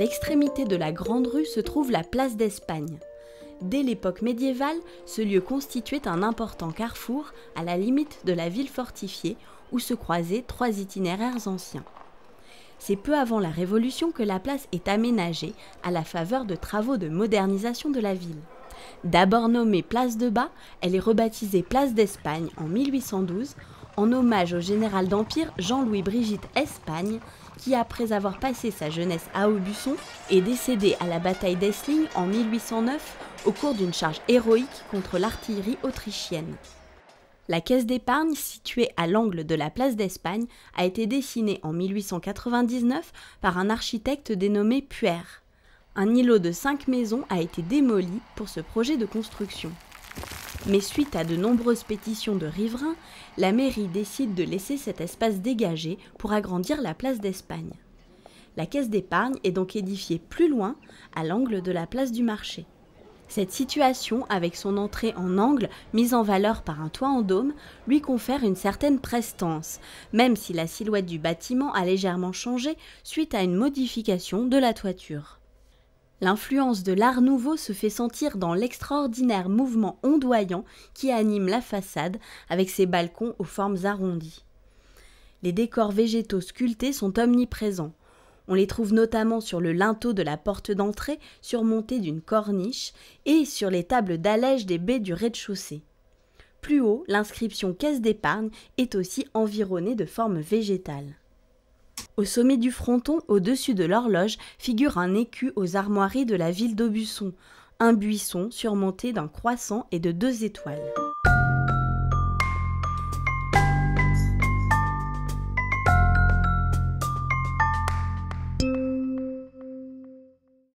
l'extrémité de la Grande Rue se trouve la place d'Espagne. Dès l'époque médiévale, ce lieu constituait un important carrefour à la limite de la ville fortifiée où se croisaient trois itinéraires anciens. C'est peu avant la Révolution que la place est aménagée à la faveur de travaux de modernisation de la ville. D'abord nommée Place de Bas, elle est rebaptisée Place d'Espagne en 1812 en hommage au général d'Empire Jean-Louis Brigitte Espagne, qui après avoir passé sa jeunesse à Aubusson est décédé à la bataille d'Essling en 1809 au cours d'une charge héroïque contre l'artillerie autrichienne. La caisse d'épargne, située à l'angle de la place d'Espagne, a été dessinée en 1899 par un architecte dénommé Puer. Un îlot de cinq maisons a été démoli pour ce projet de construction. Mais suite à de nombreuses pétitions de riverains, la mairie décide de laisser cet espace dégagé pour agrandir la place d'Espagne. La caisse d'épargne est donc édifiée plus loin, à l'angle de la place du marché. Cette situation, avec son entrée en angle mise en valeur par un toit en dôme, lui confère une certaine prestance, même si la silhouette du bâtiment a légèrement changé suite à une modification de la toiture. L'influence de l'art nouveau se fait sentir dans l'extraordinaire mouvement ondoyant qui anime la façade avec ses balcons aux formes arrondies. Les décors végétaux sculptés sont omniprésents. On les trouve notamment sur le linteau de la porte d'entrée surmonté d'une corniche et sur les tables d'allège des baies du rez-de-chaussée. Plus haut, l'inscription caisse d'épargne est aussi environnée de formes végétales. Au sommet du fronton, au-dessus de l'horloge, figure un écu aux armoiries de la ville d'Aubusson, un buisson surmonté d'un croissant et de deux étoiles.